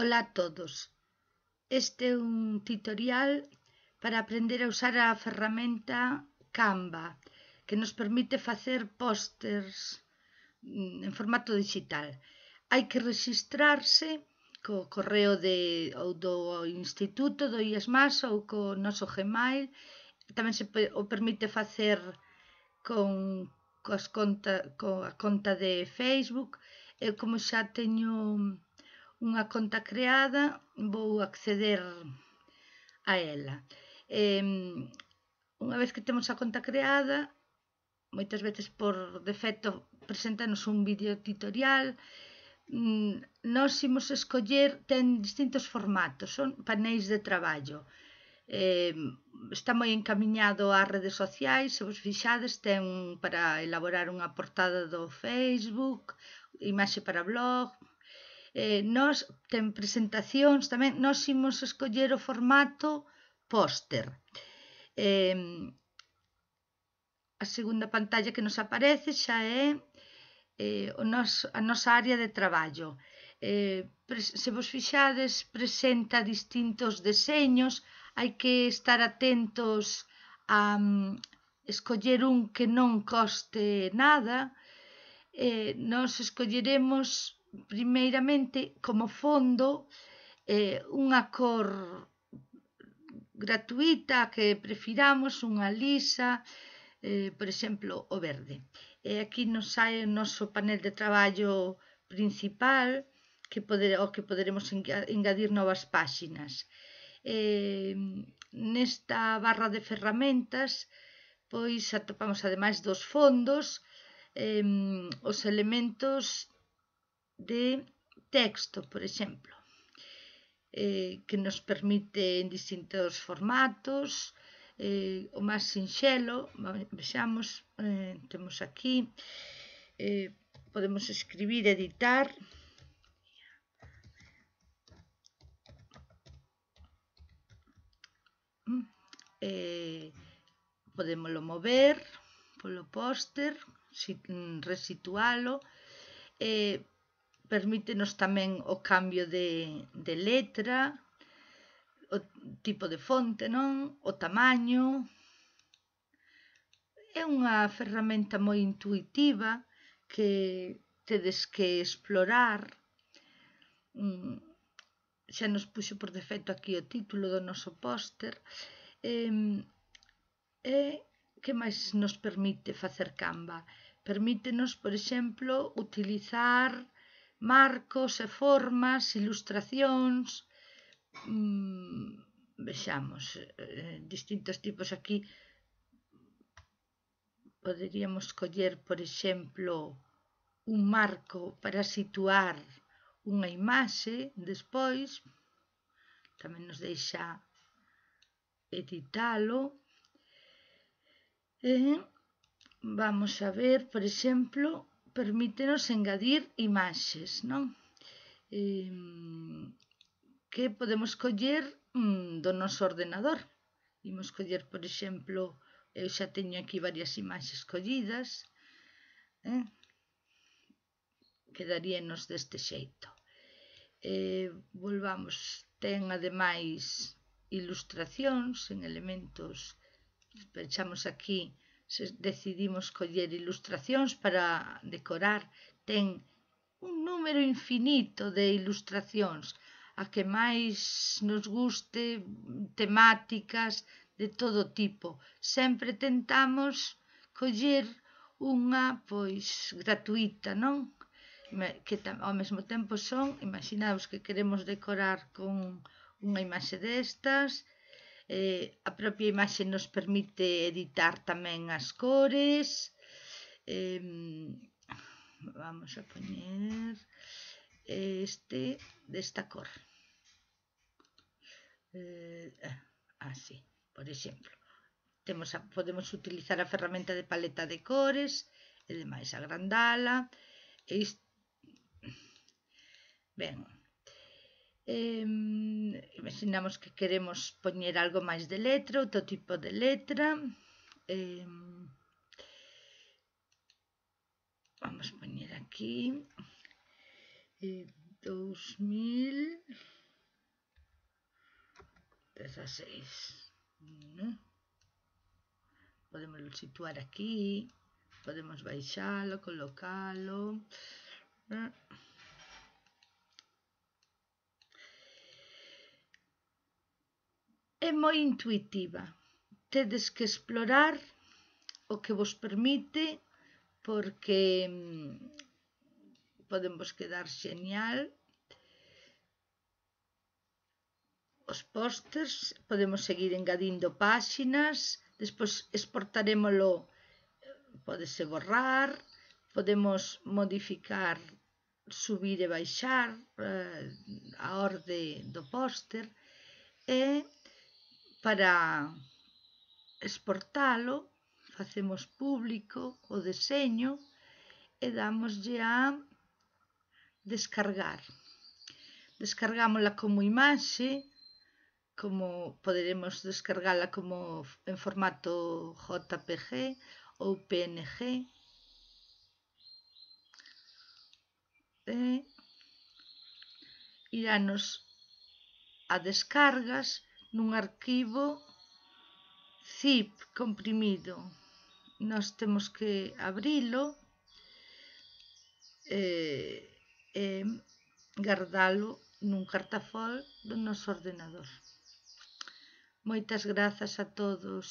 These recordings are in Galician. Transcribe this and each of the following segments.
Ola a todos. Este é un tutorial para aprender a usar a ferramenta Canva, que nos permite facer pósters mm, en formato digital. Hai que registrarse co correo de, ou do instituto, do IESMAS ou co noso Gmail. Tamén se o permite facer con, coas conta, co a conta de Facebook. Eu como xa teño unha conta creada, vou acceder a ela. Eh, unha vez que temos a conta creada, moitas veces por defecto preséntanos un vídeo tutorial, mm, nós imos escoller, ten distintos formatos, son paneis de traballo. Eh, está moi encaminhado ás redes sociais, se vos fixades, ten para elaborar unha portada do Facebook, imaxe para blog, eh, nós ten presentacións tamén, nós imos escoller o formato póster. Eh, a segunda pantalla que nos aparece xa é eh, o nos, a nosa área de traballo. Eh, se vos fixades, presenta distintos deseños, hai que estar atentos a um, escoller un que non coste nada. Eh, nos escolleremos primeiramente como fondo eh, unha cor gratuita que prefiramos, unha lisa, eh, por exemplo, o verde. E aquí nos sai o noso panel de traballo principal que poder, o que poderemos engadir novas páxinas. Eh, nesta barra de ferramentas, pois atopamos ademais dos fondos, eh, os elementos de texto, por exemplo, eh, que nos permite en distintos formatos, eh, o máis sinxelo, vexamos, eh, temos aquí, eh, podemos escribir, editar, mm, eh, podemoslo mover polo póster, mm, resitualo, eh, permítenos tamén o cambio de, de letra, o tipo de fonte, non? O tamaño. É unha ferramenta moi intuitiva que tedes que explorar. Mm, xa nos puxo por defecto aquí o título do noso póster. E, e que máis nos permite facer Canva? Permítenos, por exemplo, utilizar marcos e formas, ilustracións, mmm, vexamos, eh, distintos tipos aquí. Poderíamos coller, por exemplo, un marco para situar unha imaxe, despois tamén nos deixa editalo. Eh, vamos a ver, por exemplo, permítenos engadir imaxes, non? Eh, que podemos coller mm, do noso ordenador. Imos coller, por exemplo, eu xa teño aquí varias imaxes collidas, eh? quedaríanos deste xeito. Eh, volvamos, ten ademais ilustracións en elementos, pechamos aquí, decidimos coller ilustracións para decorar, ten un número infinito de ilustracións, a que máis nos guste, temáticas de todo tipo. Sempre tentamos coller unha pois gratuita, non? Que ao mesmo tempo son, imaginaos que queremos decorar con unha imaxe destas, eh, a propia imaxe nos permite editar tamén as cores eh, vamos a poñer este desta cor eh, así, ah, por exemplo temos a, podemos utilizar a ferramenta de paleta de cores e demais agrandala e isto ben eh, imaginamos que queremos poñer algo máis de letra, outro tipo de letra. Eh, vamos poñer aquí. Eh, 2000 16 ¿no? podemos situar aquí podemos baixalo, colocalo ¿no? é moi intuitiva. Tedes que explorar o que vos permite porque mm, podemos quedar xeñal. os pósters, podemos seguir engadindo páxinas, despois exportarémolo, podese borrar, podemos modificar, subir e baixar eh, a orde do póster, e Para exportalo facemos público o deseño e damoslle a descargar. Descargámola como imaxe, como poderemos descargala como en formato JPG ou PNG. E iranos a descargas nun arquivo zip comprimido. Nós temos que abrilo eh, e, e guardalo nun cartafol do noso ordenador. Moitas grazas a todos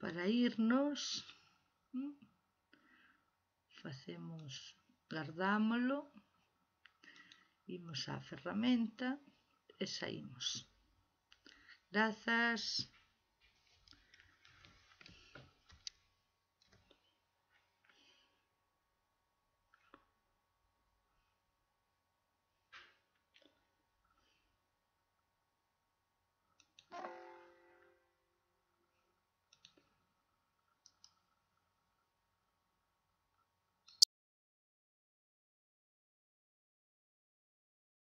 para irnos. Facemos, guardámolo, imos á ferramenta. Esaímos. Gracias.